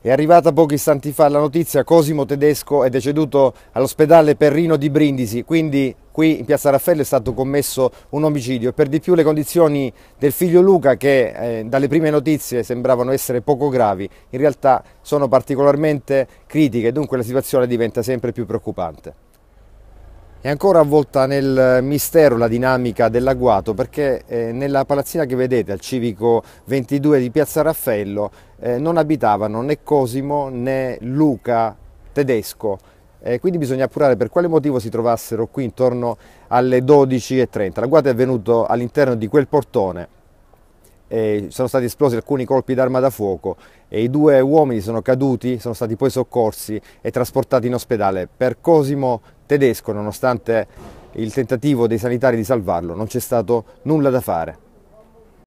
È arrivata pochi istanti fa la notizia, Cosimo Tedesco è deceduto all'ospedale Perrino di Brindisi, quindi qui in Piazza Raffaello è stato commesso un omicidio. Per di più le condizioni del figlio Luca, che eh, dalle prime notizie sembravano essere poco gravi, in realtà sono particolarmente critiche, dunque la situazione diventa sempre più preoccupante. È ancora avvolta nel mistero la dinamica dell'agguato perché eh, nella palazzina che vedete al civico 22 di Piazza Raffaello eh, non abitavano né Cosimo né Luca tedesco eh, quindi bisogna appurare per quale motivo si trovassero qui intorno alle 12.30. L'agguato è avvenuto all'interno di quel portone eh, sono stati esplosi alcuni colpi d'arma da fuoco e i due uomini sono caduti, sono stati poi soccorsi e trasportati in ospedale. Per Cosimo Tedesco, nonostante il tentativo dei sanitari di salvarlo, non c'è stato nulla da fare.